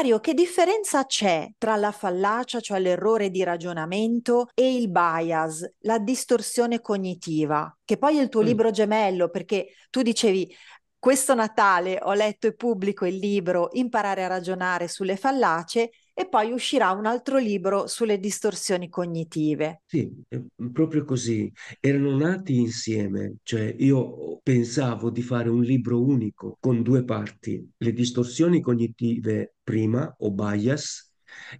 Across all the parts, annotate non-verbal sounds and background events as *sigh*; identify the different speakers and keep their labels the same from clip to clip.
Speaker 1: Mario, che differenza c'è tra la fallacia, cioè l'errore di ragionamento, e il bias, la distorsione cognitiva, che poi è il tuo mm. libro gemello, perché tu dicevi questo Natale ho letto e pubblico il libro Imparare a ragionare sulle fallacie e poi uscirà un altro libro sulle distorsioni cognitive.
Speaker 2: Sì, proprio così. Erano nati insieme, cioè io pensavo di fare un libro unico con due parti, le distorsioni cognitive prima o bias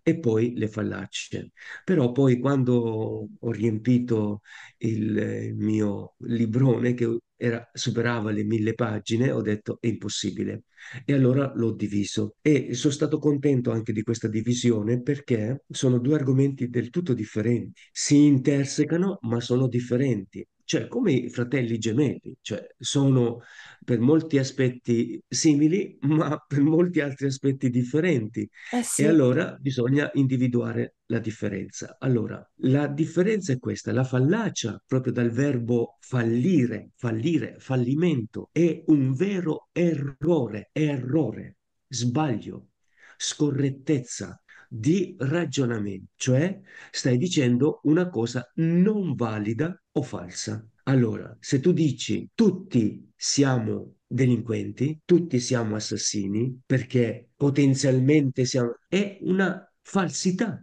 Speaker 2: e poi le fallacie. Però poi quando ho riempito il eh, mio librone, che era, superava le mille pagine, ho detto è impossibile. E allora l'ho diviso. E sono stato contento anche di questa divisione perché sono due argomenti del tutto differenti. Si intersecano, ma sono differenti cioè come i fratelli gemelli, cioè sono per molti aspetti simili, *laughs* ma per molti altri aspetti differenti. Eh sì. E allora bisogna individuare la differenza. Allora, la differenza è questa, la fallacia, proprio dal verbo fallire, fallire, fallimento, è un vero errore, errore, sbaglio, scorrettezza, di ragionamento, cioè stai dicendo una cosa non valida o falsa. Allora, se tu dici tutti siamo delinquenti, tutti siamo assassini, perché potenzialmente siamo... è una falsità,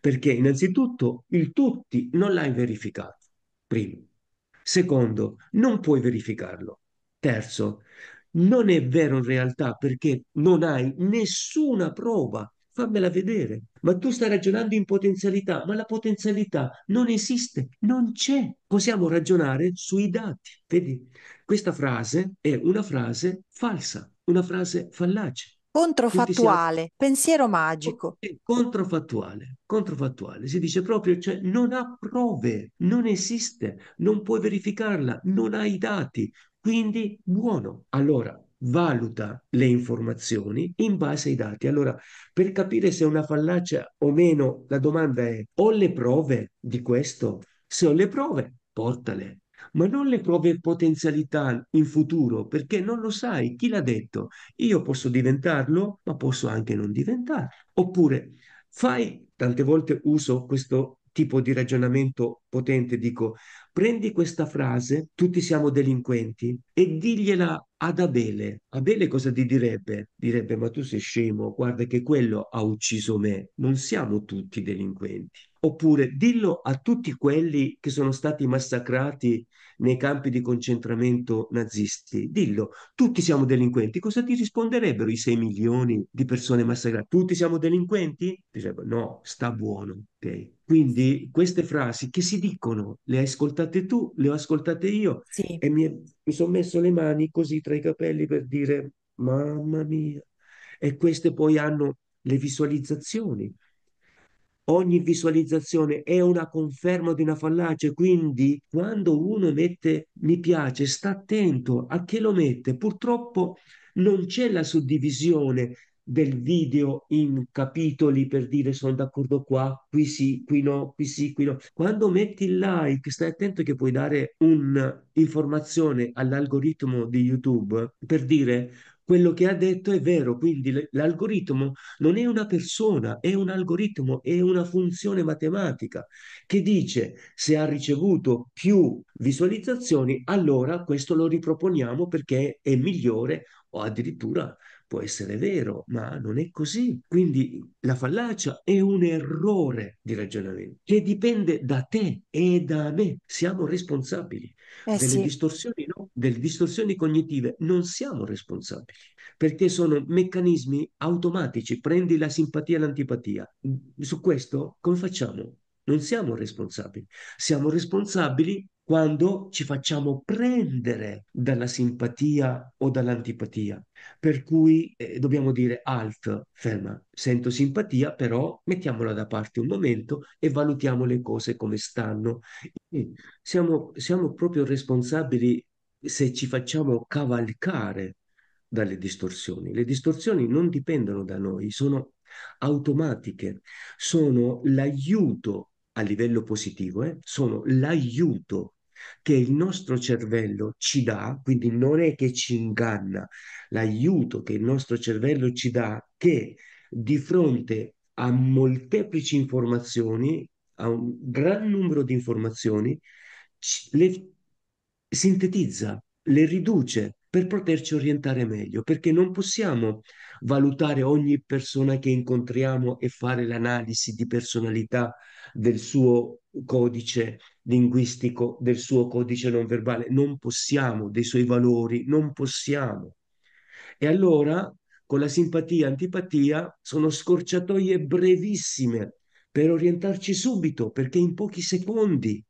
Speaker 2: perché innanzitutto il tutti non l'hai verificato, primo. Secondo, non puoi verificarlo. Terzo, non è vero in realtà perché non hai nessuna prova fammela vedere. Ma tu stai ragionando in potenzialità, ma la potenzialità non esiste, non c'è. Possiamo ragionare sui dati. Vedi, questa frase è una frase falsa, una frase fallace.
Speaker 1: Controfattuale, siamo... pensiero magico.
Speaker 2: Controfattuale, controfattuale. Si dice proprio, cioè non ha prove, non esiste, non puoi verificarla, non hai dati. Quindi buono. Allora, valuta le informazioni in base ai dati. Allora, per capire se è una fallacia o meno, la domanda è ho le prove di questo? Se ho le prove, portale, ma non le prove potenzialità in futuro, perché non lo sai, chi l'ha detto? Io posso diventarlo, ma posso anche non diventarlo. Oppure fai, tante volte uso questo tipo di ragionamento potente, dico, prendi questa frase, tutti siamo delinquenti, e digliela ad Abele. Abele cosa ti direbbe? Direbbe, ma tu sei scemo, guarda che quello ha ucciso me, non siamo tutti delinquenti. Oppure dillo a tutti quelli che sono stati massacrati nei campi di concentramento nazisti, dillo, tutti siamo delinquenti, cosa ti risponderebbero i 6 milioni di persone massacrate? Tutti siamo delinquenti? Direbbero, no, sta buono. Okay. Quindi queste frasi che si dicono, le hai ascoltate tu, le ho ascoltate io sì. e mi, mi sono messo le mani così tra i capelli per dire mamma mia. E queste poi hanno le visualizzazioni. Ogni visualizzazione è una conferma di una fallace, quindi quando uno mette mi piace, sta attento a che lo mette. Purtroppo non c'è la suddivisione del video in capitoli per dire sono d'accordo qua, qui sì, qui no, qui sì, qui no. Quando metti il like, stai attento che puoi dare un'informazione all'algoritmo di YouTube per dire quello che ha detto è vero, quindi l'algoritmo non è una persona, è un algoritmo, è una funzione matematica che dice se ha ricevuto più visualizzazioni, allora questo lo riproponiamo perché è migliore o addirittura può essere vero, ma non è così. Quindi la fallacia è un errore di ragionamento che dipende da te e da me. Siamo responsabili eh delle, sì. distorsioni, no? delle distorsioni cognitive. Non siamo responsabili perché sono meccanismi automatici. Prendi la simpatia e l'antipatia. Su questo come facciamo? Non siamo responsabili. Siamo responsabili quando ci facciamo prendere dalla simpatia o dall'antipatia. Per cui eh, dobbiamo dire alt, ferma, sento simpatia, però mettiamola da parte un momento e valutiamo le cose come stanno. Siamo, siamo proprio responsabili se ci facciamo cavalcare dalle distorsioni. Le distorsioni non dipendono da noi, sono automatiche, sono l'aiuto a livello positivo, eh, sono l'aiuto che il nostro cervello ci dà, quindi non è che ci inganna, l'aiuto che il nostro cervello ci dà che di fronte a molteplici informazioni, a un gran numero di informazioni, le sintetizza, le riduce, per poterci orientare meglio, perché non possiamo valutare ogni persona che incontriamo e fare l'analisi di personalità del suo codice linguistico, del suo codice non verbale, non possiamo, dei suoi valori, non possiamo. E allora con la simpatia e antipatia sono scorciatoie brevissime per orientarci subito, perché in pochi secondi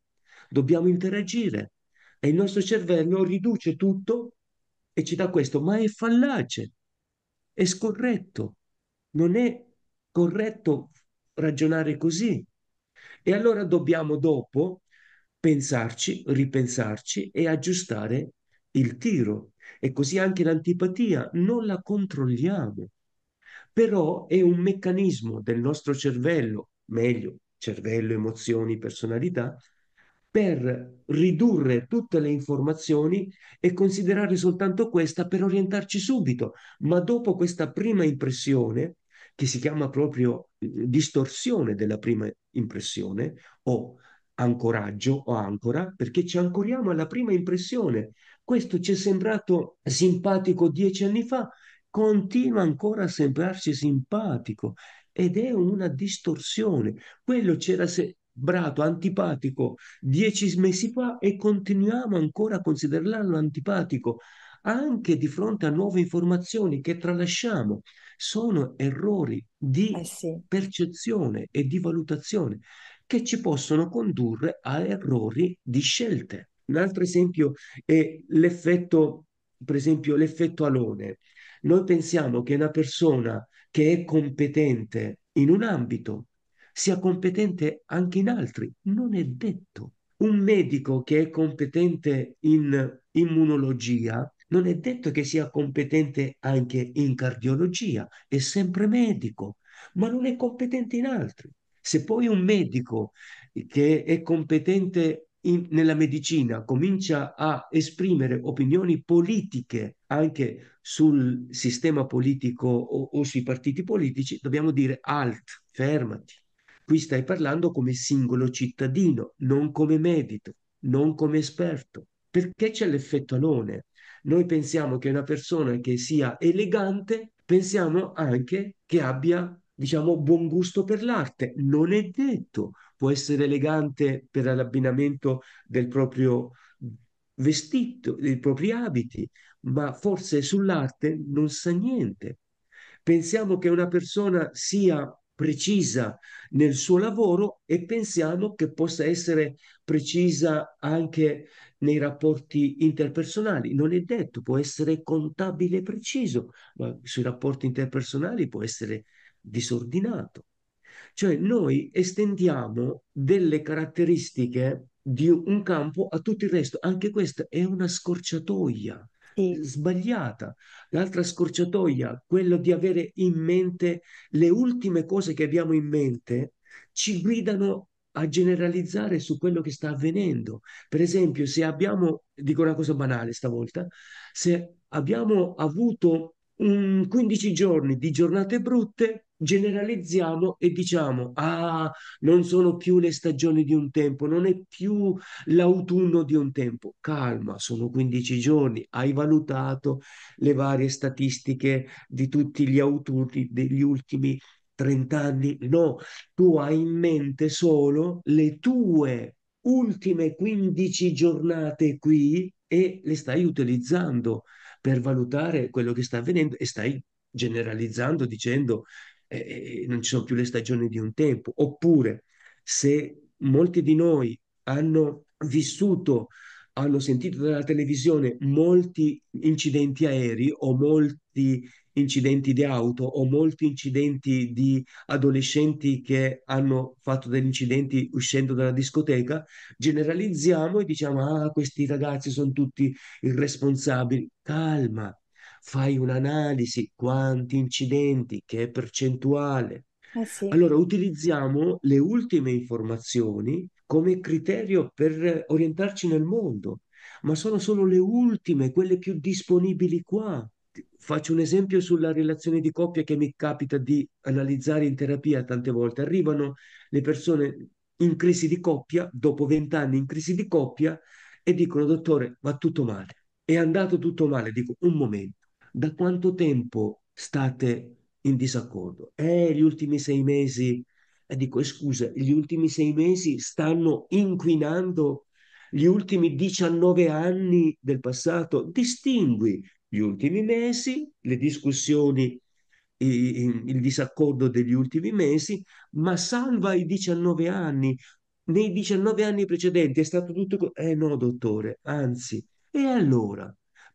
Speaker 2: dobbiamo interagire e il nostro cervello riduce tutto e ci dà questo, ma è fallace, è scorretto, non è corretto ragionare così. E allora dobbiamo dopo pensarci, ripensarci e aggiustare il tiro. E così anche l'antipatia non la controlliamo, però è un meccanismo del nostro cervello, meglio cervello, emozioni, personalità, per ridurre tutte le informazioni e considerare soltanto questa per orientarci subito. Ma dopo questa prima impressione, che si chiama proprio eh, distorsione della prima impressione o ancoraggio o ancora, perché ci ancoriamo alla prima impressione. Questo ci è sembrato simpatico dieci anni fa, continua ancora a sembrarci simpatico ed è una distorsione. Quello c'era se- brato, antipatico dieci mesi fa e continuiamo ancora a considerarlo antipatico anche di fronte a nuove informazioni che tralasciamo. Sono errori di eh sì. percezione e di valutazione che ci possono condurre a errori di scelte. Un altro esempio è l'effetto, per esempio, l'effetto alone. Noi pensiamo che una persona che è competente in un ambito sia competente anche in altri. Non è detto. Un medico che è competente in immunologia non è detto che sia competente anche in cardiologia, è sempre medico, ma non è competente in altri. Se poi un medico che è competente in, nella medicina comincia a esprimere opinioni politiche anche sul sistema politico o, o sui partiti politici, dobbiamo dire alt, fermati. Qui stai parlando come singolo cittadino, non come medico, non come esperto. Perché c'è l'effetto alone? Noi pensiamo che una persona che sia elegante, pensiamo anche che abbia, diciamo, buon gusto per l'arte. Non è detto. Può essere elegante per l'abbinamento del proprio vestito, dei propri abiti, ma forse sull'arte non sa niente. Pensiamo che una persona sia precisa nel suo lavoro e pensiamo che possa essere precisa anche nei rapporti interpersonali. Non è detto, può essere contabile e preciso, ma sui rapporti interpersonali può essere disordinato. Cioè noi estendiamo delle caratteristiche di un campo a tutto il resto. Anche questa è una scorciatoia sbagliata. L'altra scorciatoia, quello di avere in mente le ultime cose che abbiamo in mente, ci guidano a generalizzare su quello che sta avvenendo. Per esempio, se abbiamo, dico una cosa banale stavolta, se abbiamo avuto un 15 giorni di giornate brutte, generalizziamo e diciamo, ah, non sono più le stagioni di un tempo, non è più l'autunno di un tempo. Calma, sono 15 giorni, hai valutato le varie statistiche di tutti gli autunni degli ultimi 30 anni? No, tu hai in mente solo le tue ultime 15 giornate qui e le stai utilizzando per valutare quello che sta avvenendo e stai generalizzando dicendo eh, non ci sono più le stagioni di un tempo, oppure se molti di noi hanno vissuto, hanno sentito dalla televisione molti incidenti aerei o molti incidenti di auto o molti incidenti di adolescenti che hanno fatto degli incidenti uscendo dalla discoteca, generalizziamo e diciamo ah questi ragazzi sono tutti irresponsabili. Calma, fai un'analisi, quanti incidenti, che percentuale.
Speaker 1: Eh sì. Allora
Speaker 2: utilizziamo le ultime informazioni come criterio per orientarci nel mondo, ma sono solo le ultime, quelle più disponibili qua. Faccio un esempio sulla relazione di coppia che mi capita di analizzare in terapia tante volte. Arrivano le persone in crisi di coppia, dopo vent'anni in crisi di coppia, e dicono, dottore, va tutto male. È andato tutto male. Dico, un momento da quanto tempo state in disaccordo? Eh, gli ultimi sei mesi, e eh, dico, eh, scusa, gli ultimi sei mesi stanno inquinando gli ultimi 19 anni del passato, distingui gli ultimi mesi, le discussioni, il disaccordo degli ultimi mesi, ma salva i 19 anni. Nei 19 anni precedenti è stato tutto... Eh no, dottore, anzi, e allora?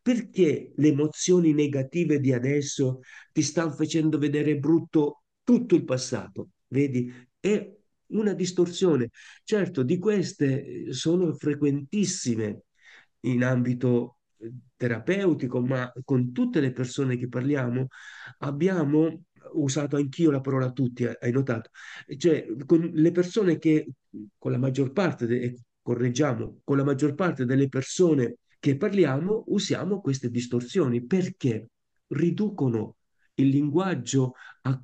Speaker 2: Perché le emozioni negative di adesso ti stanno facendo vedere brutto tutto il passato? Vedi, è una distorsione. Certo, di queste eh, sono frequentissime in ambito eh, terapeutico, ma con tutte le persone che parliamo abbiamo usato anch'io la parola tutti, eh, hai notato? Cioè, con le persone che, con la maggior parte, de, correggiamo, con la maggior parte delle persone che parliamo usiamo queste distorsioni perché riducono il linguaggio a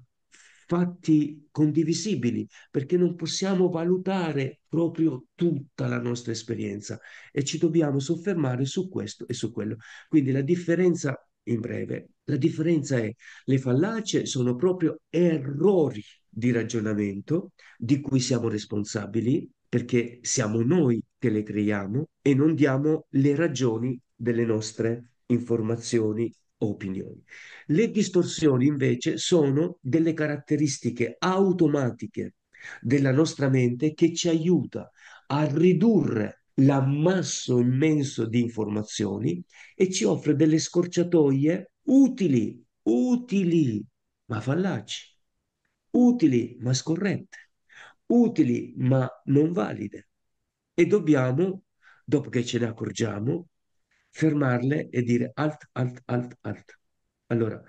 Speaker 2: fatti condivisibili, perché non possiamo valutare proprio tutta la nostra esperienza e ci dobbiamo soffermare su questo e su quello. Quindi la differenza, in breve, la differenza è le fallacie sono proprio errori di ragionamento di cui siamo responsabili perché siamo noi che le creiamo e non diamo le ragioni delle nostre informazioni o opinioni. Le distorsioni invece sono delle caratteristiche automatiche della nostra mente che ci aiuta a ridurre l'ammasso immenso di informazioni e ci offre delle scorciatoie utili, utili, ma fallaci, utili, ma scorrette, utili, ma non valide, e dobbiamo, dopo che ce ne accorgiamo, fermarle e dire alt, alt, alt, alt. Allora,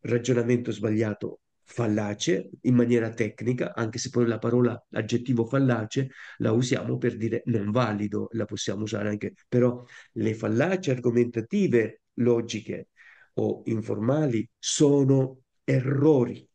Speaker 2: ragionamento sbagliato fallace in maniera tecnica, anche se poi la parola, l'aggettivo fallace, la usiamo per dire non valido, la possiamo usare anche, però le fallacie argomentative, logiche o informali sono errori,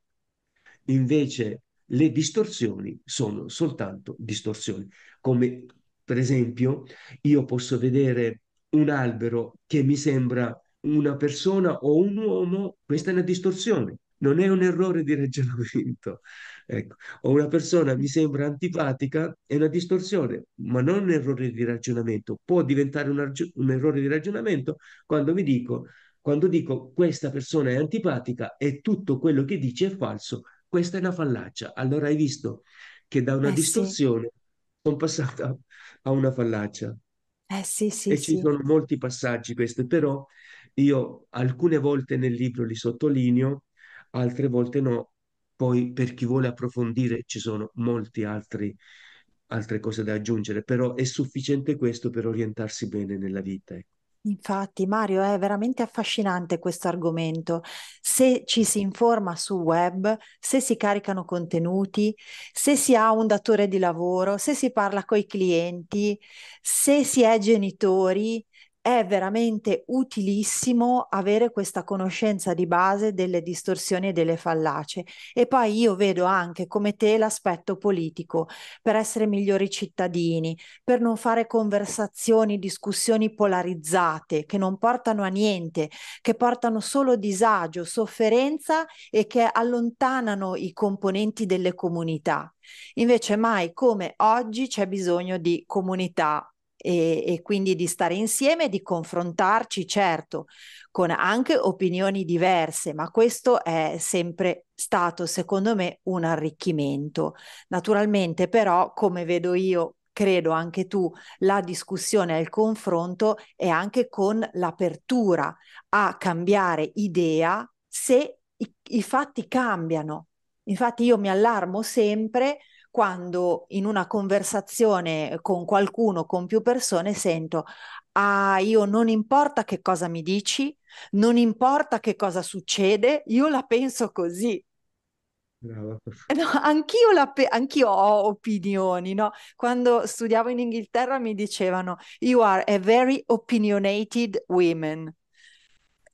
Speaker 2: invece le distorsioni sono soltanto distorsioni, come per esempio, io posso vedere un albero che mi sembra una persona o un uomo, questa è una distorsione, non è un errore di ragionamento. *laughs* Ecco, o una persona mi sembra antipatica, è una distorsione, ma non un errore di ragionamento. Può diventare un, un errore di ragionamento quando mi dico, quando dico questa persona è antipatica e tutto quello che dice è falso, questa è una fallacia. Allora hai visto che da una eh distorsione sì. sono passata ha una fallacia. Eh sì, sì, e ci sono molti passaggi questi, però io alcune volte nel libro li sottolineo, altre volte no. Poi per chi vuole approfondire ci sono molte altre cose da aggiungere, però è sufficiente questo per orientarsi bene nella vita. Ecco.
Speaker 1: Infatti, Mario, è veramente affascinante questo argomento. Se ci si informa sul web, se si caricano contenuti, se si ha un datore di lavoro, se si parla con i clienti, se si è genitori, è veramente utilissimo avere questa conoscenza di base delle distorsioni e delle fallacie. E poi io vedo anche come te l'aspetto politico, per essere migliori cittadini, per non fare conversazioni, discussioni polarizzate che non portano a niente, che portano solo disagio, sofferenza e che allontanano i componenti delle comunità. Invece mai come oggi c'è bisogno di comunità e, e, quindi di stare insieme, di confrontarci, certo, con anche opinioni diverse, ma questo è sempre stato, secondo me, un arricchimento. Naturalmente, però, come vedo io, credo anche tu, la discussione e il confronto è anche con l'apertura a cambiare idea se i, i fatti cambiano. Infatti io mi allarmo sempre quando in una conversazione con qualcuno, con più persone, sento, ah, io non importa che cosa mi dici, non importa che cosa succede, io la penso così.
Speaker 2: Eh,
Speaker 1: no, anch'io, la pe- anch'io ho opinioni, no? Quando studiavo in Inghilterra mi dicevano, you are a very opinionated woman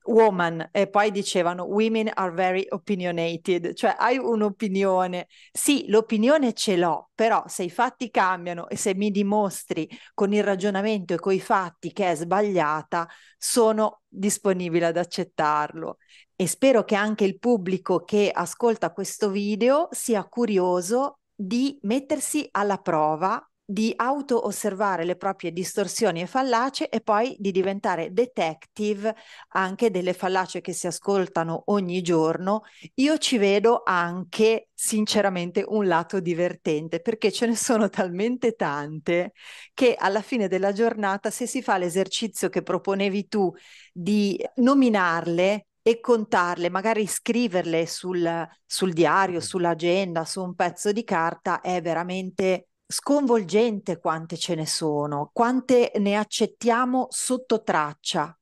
Speaker 1: woman e poi dicevano women are very opinionated, cioè hai un'opinione. Sì, l'opinione ce l'ho, però se i fatti cambiano e se mi dimostri con il ragionamento e coi fatti che è sbagliata, sono disponibile ad accettarlo e spero che anche il pubblico che ascolta questo video sia curioso di mettersi alla prova di auto-osservare le proprie distorsioni e fallacie e poi di diventare detective anche delle fallacie che si ascoltano ogni giorno, io ci vedo anche sinceramente un lato divertente perché ce ne sono talmente tante che alla fine della giornata se si fa l'esercizio che proponevi tu di nominarle e contarle, magari scriverle sul, sul diario, mm. sull'agenda, su un pezzo di carta è veramente sconvolgente quante ce ne sono, quante ne accettiamo sotto traccia.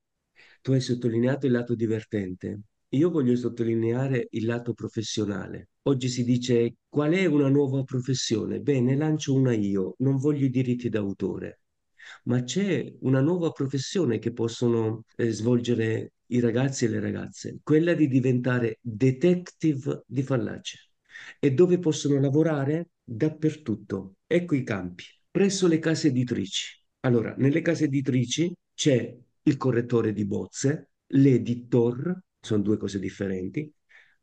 Speaker 2: Tu hai sottolineato il lato divertente. Io voglio sottolineare il lato professionale. Oggi si dice qual è una nuova professione? Bene, lancio una io, non voglio i diritti d'autore, ma c'è una nuova professione che possono eh, svolgere i ragazzi e le ragazze, quella di diventare detective di fallace. E dove possono lavorare? dappertutto. Ecco i campi, presso le case editrici. Allora, nelle case editrici c'è il correttore di bozze, l'editor, sono due cose differenti,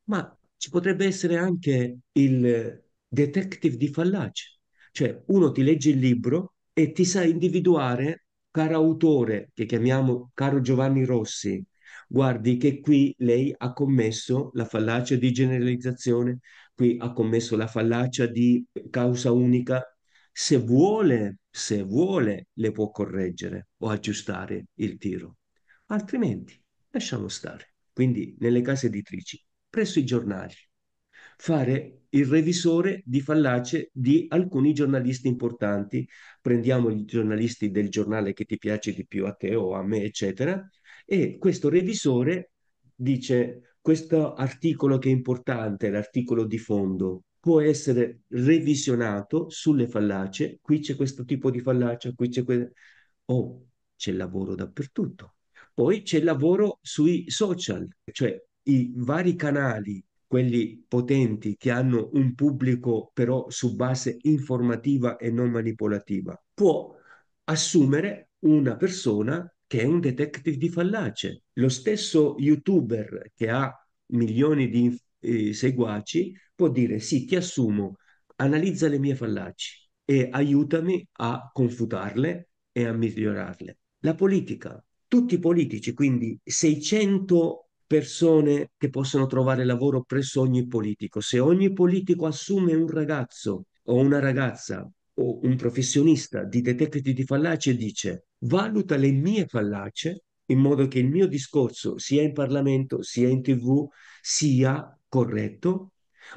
Speaker 2: ma ci potrebbe essere anche il detective di fallace, cioè uno ti legge il libro e ti sa individuare, caro autore, che chiamiamo caro Giovanni Rossi, guardi che qui lei ha commesso la fallacia di generalizzazione, qui ha commesso la fallacia di causa unica, se vuole, se vuole, le può correggere o aggiustare il tiro, altrimenti lasciamo stare. Quindi nelle case editrici, presso i giornali, fare il revisore di fallacie di alcuni giornalisti importanti. Prendiamo i giornalisti del giornale che ti piace di più a te o a me, eccetera, e questo revisore dice questo articolo che è importante, l'articolo di fondo, può essere revisionato sulle fallacie. Qui c'è questo tipo di fallacia, qui c'è quello. Oh, c'è lavoro dappertutto. Poi c'è lavoro sui social, cioè i vari canali, quelli potenti che hanno un pubblico però su base informativa e non manipolativa, può assumere una persona che è un detective di fallace. Lo stesso youtuber che ha milioni di eh, seguaci può dire sì, ti assumo, analizza le mie fallaci e aiutami a confutarle e a migliorarle. La politica, tutti i politici, quindi 600 persone che possono trovare lavoro presso ogni politico. Se ogni politico assume un ragazzo o una ragazza o un professionista di detective di fallacie dice valuta le mie fallacie in modo che il mio discorso sia in Parlamento, sia in tv, sia corretto,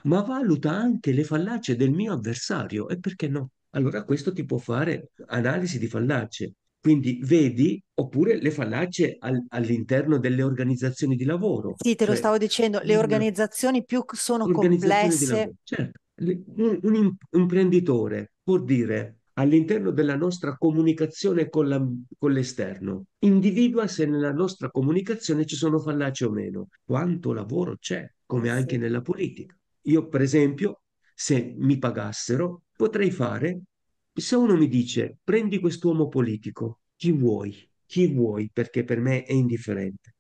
Speaker 2: ma valuta anche le fallacie del mio avversario e perché no? Allora questo ti può fare analisi di fallacie. Quindi vedi, oppure le fallacie al, all'interno delle organizzazioni di lavoro. Sì, te lo cioè, stavo
Speaker 1: dicendo, le organizzazioni più
Speaker 2: sono complesse. Certo. Un, un, imprenditore vuol dire all'interno della nostra comunicazione con, la, con, l'esterno. Individua se nella nostra comunicazione ci sono fallaci o meno, quanto lavoro c'è, come anche nella politica. Io, per esempio, se mi pagassero, potrei fare, se uno mi dice prendi quest'uomo politico, chi vuoi, chi vuoi, perché per me è indifferente.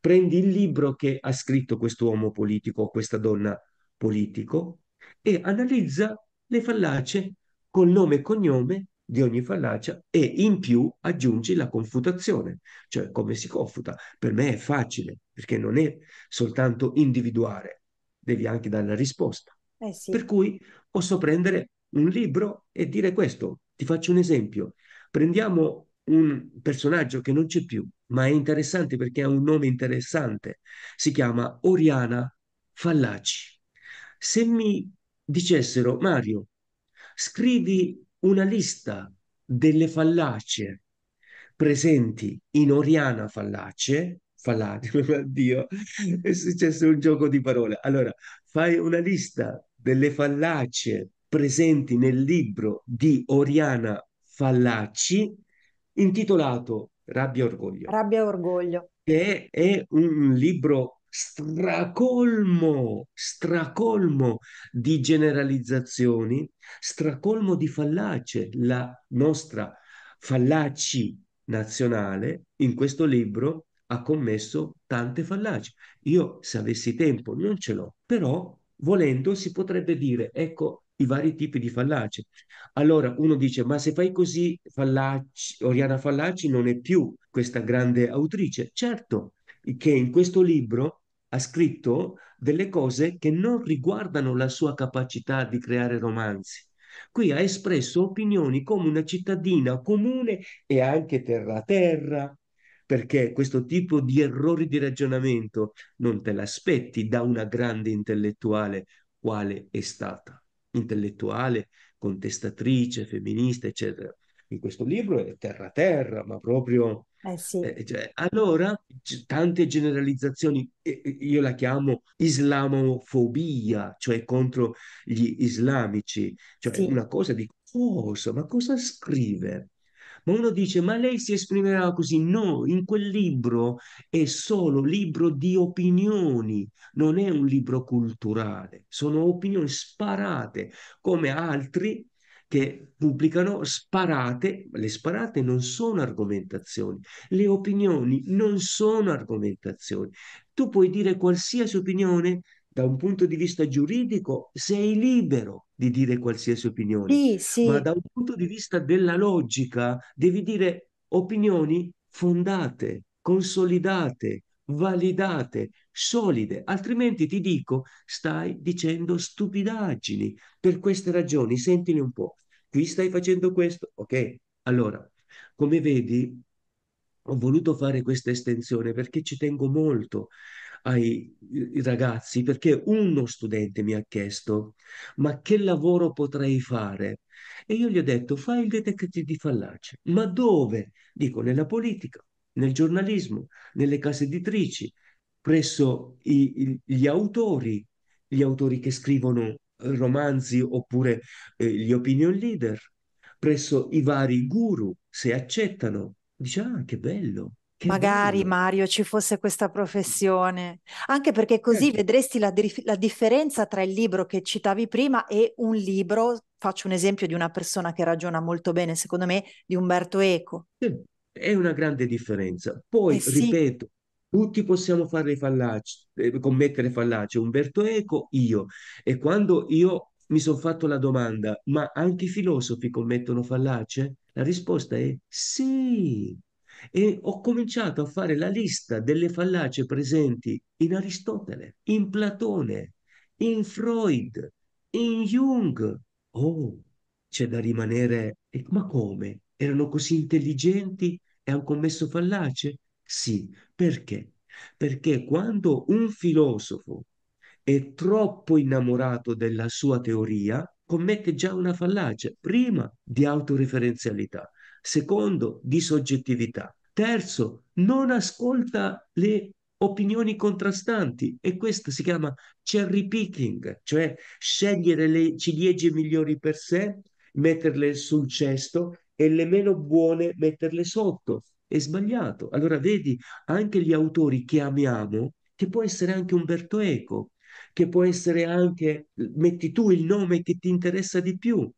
Speaker 2: Prendi il libro che ha scritto quest'uomo politico o questa donna politico e analizza le fallacie col nome e cognome di ogni fallacia e in più aggiungi la confutazione, cioè come si confuta. Per me è facile, perché non è soltanto individuare, devi anche dare la risposta. Eh sì. Per cui posso prendere un libro e dire questo. Ti faccio un esempio. Prendiamo un personaggio che non c'è più, ma è interessante perché ha un nome interessante. Si chiama Oriana Fallaci. Se mi dicessero, Mario, scrivi una lista delle fallacie presenti in Oriana Fallace, fallace, oddio, *laughs* è successo un gioco di parole. Allora, fai una lista delle fallacie presenti nel libro di Oriana Fallaci intitolato Rabbia e Orgoglio. Rabbia e
Speaker 1: Orgoglio.
Speaker 2: Che è un libro stracolmo, stracolmo di generalizzazioni, stracolmo di fallace, la nostra fallaci nazionale in questo libro ha commesso tante fallaci. Io se avessi tempo non ce l'ho, però volendo si potrebbe dire ecco i vari tipi di fallaci. Allora uno dice ma se fai così fallaci, Oriana Fallaci non è più questa grande autrice. Certo che in questo libro ha scritto delle cose che non riguardano la sua capacità di creare romanzi. Qui ha espresso opinioni come una cittadina comune e anche terra a terra, perché questo tipo di errori di ragionamento non te l'aspetti da una grande intellettuale quale è stata, intellettuale, contestatrice, femminista, eccetera. In questo libro è terra a terra, ma proprio eh, sì. eh, cioè, allora, tante generalizzazioni, io la chiamo islamofobia, cioè contro gli islamici, cioè una cosa di cosa, ma cosa scrive? Ma uno dice, ma lei si esprimerà così? No, in quel libro è solo libro di opinioni, non è un libro culturale, sono opinioni sparate, come altri che pubblicano sparate, le sparate non sono argomentazioni, le opinioni non sono argomentazioni. Tu puoi dire qualsiasi opinione da un punto di vista giuridico, sei libero di dire qualsiasi opinione, sì, sì. ma da un punto di vista della logica devi dire opinioni fondate, consolidate, validate, solide, altrimenti ti dico stai dicendo stupidaggini. Per queste ragioni, sentili un po' qui stai facendo questo, ok? Allora, come vedi, ho voluto fare questa estensione perché ci tengo molto ai ragazzi, perché uno studente mi ha chiesto, ma che lavoro potrei fare? E io gli ho detto, fai il detective di fallace. Ma dove? Dico, nella politica, nel giornalismo, nelle case editrici, presso i, gli autori, gli autori che scrivono romanzi oppure eh, gli opinion leader, presso i vari guru, se accettano, dice ah che bello, Che Magari bello.
Speaker 1: Mario ci fosse questa professione, anche perché così certo. vedresti la, la, differenza tra il libro che citavi prima e un libro, faccio un esempio di una persona che ragiona molto bene, secondo me, di Umberto Eco.
Speaker 2: È una grande differenza. Poi, eh sì. ripeto, tutti possiamo fare dei fallaci, eh, commettere fallaci, Umberto Eco, io. E quando io mi sono fatto la domanda, ma anche i filosofi commettono fallacie? La risposta è sì. E ho cominciato a fare la lista delle fallacie presenti in Aristotele, in Platone, in Freud, in Jung. Oh, c'è da rimanere. Ma come? Erano così intelligenti e hanno commesso fallace? Sì, perché? Perché quando un filosofo è troppo innamorato della sua teoria, commette già una fallacia, prima di autoreferenzialità, secondo di soggettività, terzo non ascolta le opinioni contrastanti e questo si chiama cherry picking, cioè scegliere le ciliegie migliori per sé, metterle sul cesto e le meno buone metterle sotto è sbagliato. Allora vedi anche gli autori che amiamo, che può essere anche Umberto Eco, che può essere anche, metti tu il nome che ti interessa di più,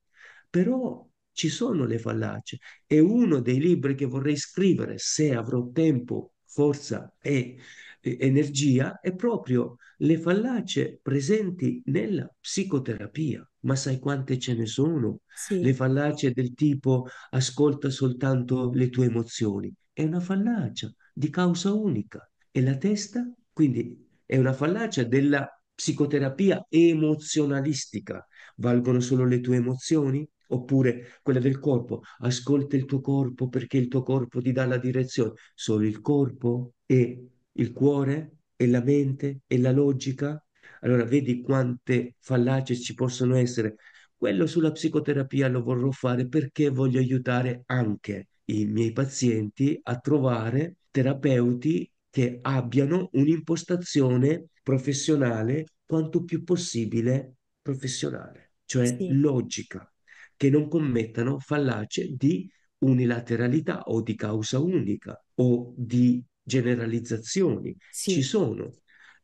Speaker 2: però ci sono le fallacie. E uno dei libri che vorrei scrivere se avrò tempo, forza e, e energia, è proprio le fallacie presenti nella psicoterapia. Ma sai quante ce ne sono? Sì. Le fallacie del tipo ascolta soltanto le tue emozioni è una fallacia di causa unica e la testa quindi è una fallacia della psicoterapia emozionalistica. Valgono solo le tue emozioni? Oppure quella del corpo, ascolta il tuo corpo perché il tuo corpo ti dà la direzione. Solo il corpo e il cuore e la mente e la logica. Allora vedi quante fallacie ci possono essere. Quello sulla psicoterapia lo vorrò fare perché voglio aiutare anche i miei pazienti a trovare terapeuti che abbiano un'impostazione professionale quanto più possibile professionale, cioè sì. logica, che non commettano fallacie di unilateralità o di causa unica o di generalizzazioni. Sì. Ci sono.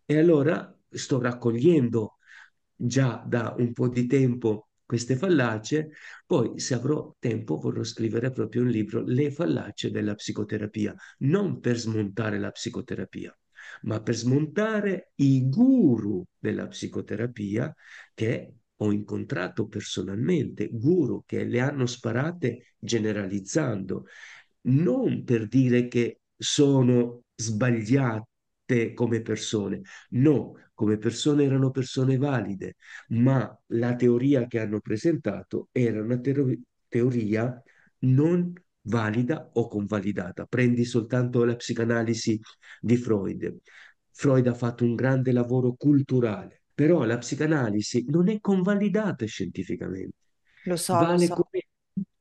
Speaker 2: E allora sto raccogliendo già da un po' di tempo queste fallacie, poi se avrò tempo vorrò scrivere proprio un libro, Le fallacie della psicoterapia, non per smontare la psicoterapia, ma per smontare i guru della psicoterapia che ho incontrato personalmente, guru che le hanno sparate generalizzando, non per dire che sono sbagliate come persone, no, come persone erano persone valide, ma la teoria che hanno presentato era una tero- teoria non valida o convalidata. Prendi soltanto la psicanalisi di Freud. Freud ha fatto un grande lavoro culturale, però la psicanalisi non è convalidata scientificamente.
Speaker 1: Lo so, vale lo so. Come,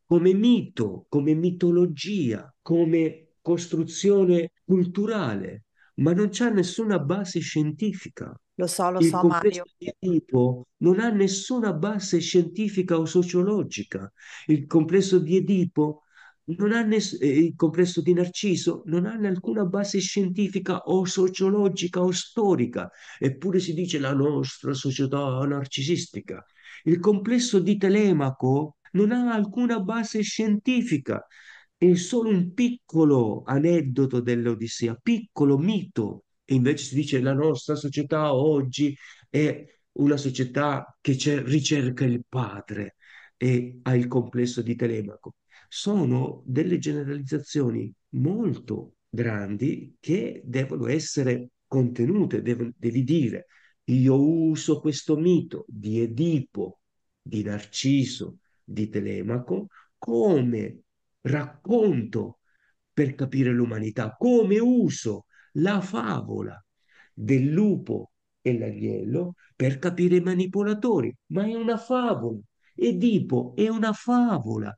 Speaker 2: come mito, come mitologia, come costruzione culturale, ma non c'è nessuna base scientifica.
Speaker 1: Lo so, lo Il so, complesso Mario.
Speaker 2: di Edipo non ha nessuna base scientifica o sociologica. Il complesso di Edipo non ha ness- eh, il complesso di Narciso non ha alcuna base scientifica o sociologica o storica, eppure si dice la nostra società narcisistica. Il complesso di Telemaco non ha alcuna base scientifica, è solo un piccolo aneddoto dell'Odissea, piccolo mito e invece si dice la nostra società oggi è una società che ricerca il padre e ha il complesso di Telemaco. Sono delle generalizzazioni molto grandi che devono essere contenute, dev- devi dire io uso questo mito di Edipo, di Narciso, di Telemaco come racconto per capire l'umanità, come uso la favola del lupo e l'agnello per capire i manipolatori, ma è una favola. Edipo è una favola.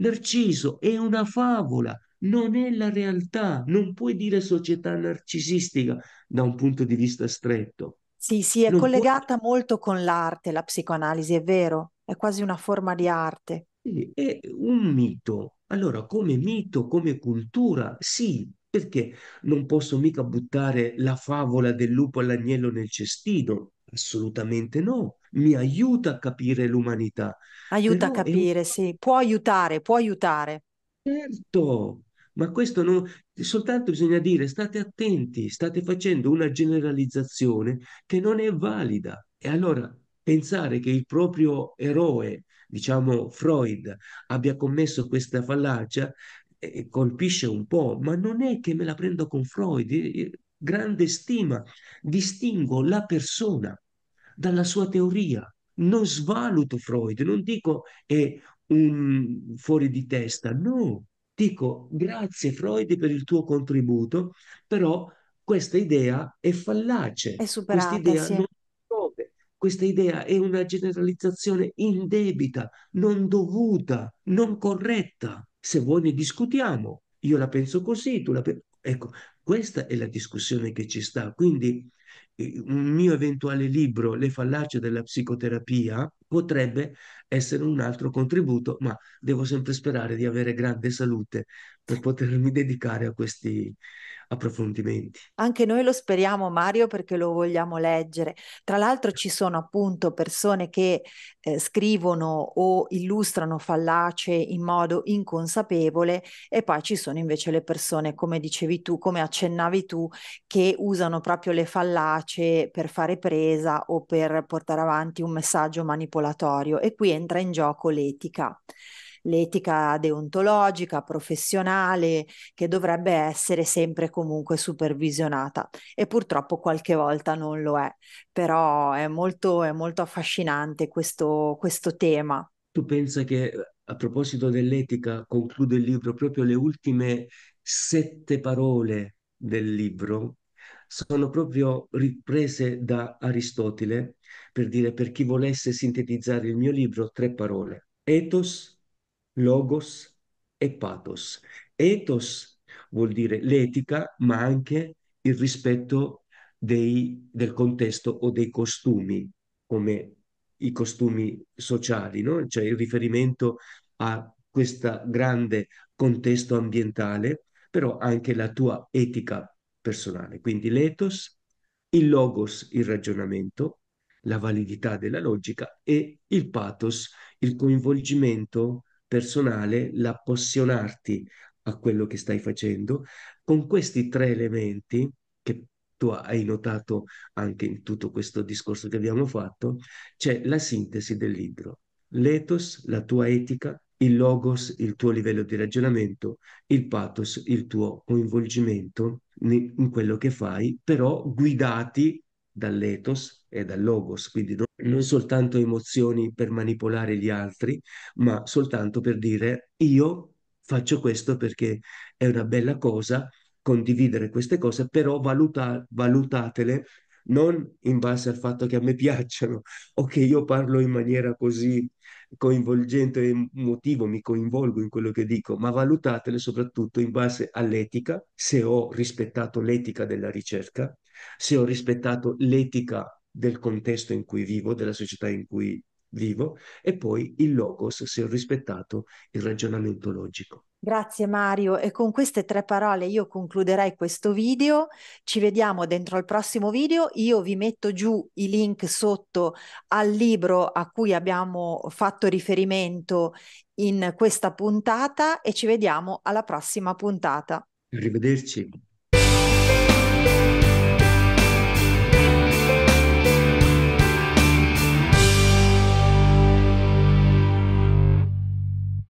Speaker 2: Narciso è una favola, non è la realtà, non puoi dire società narcisistica da un punto di vista stretto. Sì,
Speaker 1: sì, è non collegata puoi... molto con l'arte, la psicoanalisi, è vero, è quasi una forma di arte.
Speaker 2: È un mito. Allora, come mito, come cultura, sì, perché non posso mica buttare la favola del lupo all'agnello nel cestino? Assolutamente no. Mi aiuta a capire l'umanità. Aiuta Però a
Speaker 1: capire, un... sì. Può aiutare, può
Speaker 2: aiutare. Certo, ma questo non... Soltanto bisogna dire, state attenti, state facendo una generalizzazione che non è valida. E allora pensare che il proprio eroe, diciamo Freud, abbia commesso questa fallacia colpisce un po', ma non è che me la prendo con Freud, eh, eh, grande stima, distingo la persona dalla sua teoria, non svaluto Freud, non dico è un fuori di testa, no, dico grazie Freud per il tuo contributo, però questa idea è fallace, è superata, idea sì. non dove, questa idea è una generalizzazione indebita, non dovuta, non corretta se vuoi ne discutiamo, io la penso così, tu la pensi... Ecco, questa è la discussione che ci sta. Quindi un mio eventuale libro, Le fallacie della psicoterapia, potrebbe essere un altro contributo, ma devo sempre sperare di avere grande salute per potermi dedicare a questi approfondimenti.
Speaker 1: Anche noi lo speriamo Mario perché lo vogliamo leggere. Tra l'altro ci sono appunto persone che eh, scrivono o illustrano fallace in modo inconsapevole e poi ci sono invece le persone, come dicevi tu, come accennavi tu, che usano proprio le fallacie efficace per fare presa o per portare avanti un messaggio manipolatorio e qui entra in gioco l'etica l'etica deontologica, professionale, che dovrebbe essere sempre comunque supervisionata e purtroppo qualche volta non lo è, però è molto, è molto affascinante questo, questo tema.
Speaker 2: Tu pensi che a proposito dell'etica conclude il libro proprio le ultime sette parole del libro sono proprio riprese da Aristotele per dire per chi volesse sintetizzare il mio libro tre parole, ethos, logos e pathos. Ethos vuol dire l'etica, ma anche il rispetto dei, del contesto o dei costumi, come i costumi sociali, no? cioè il riferimento a questo grande contesto ambientale, però anche la tua etica personale. Quindi l'ethos, il logos, il ragionamento, la validità della logica e il pathos, il coinvolgimento personale, l'appassionarti a quello che stai facendo. Con questi tre elementi che tu hai notato anche in tutto questo discorso che abbiamo fatto, c'è la sintesi del libro. L'ethos, la tua etica, il logos, il tuo livello di ragionamento, il pathos, il tuo coinvolgimento in quello che fai, però guidati dall'ethos e dal logos, quindi non, non soltanto emozioni per manipolare gli altri, ma soltanto per dire io faccio questo perché è una bella cosa condividere queste cose, però valuta, valutatele non in base al fatto che a me piacciono o che io parlo in maniera così coinvolgente e emotivo, mi coinvolgo in quello che dico, ma valutatele soprattutto in base all'etica, se ho rispettato l'etica della ricerca, se ho rispettato l'etica del contesto in cui vivo, della società in cui vivo, e poi il logos, se ho rispettato il ragionamento logico.
Speaker 1: Grazie Mario e con queste tre parole io concluderei questo video, ci vediamo dentro al prossimo video, io vi metto giù i link sotto al libro a cui abbiamo fatto riferimento in questa puntata e ci vediamo alla prossima puntata.
Speaker 2: Arrivederci.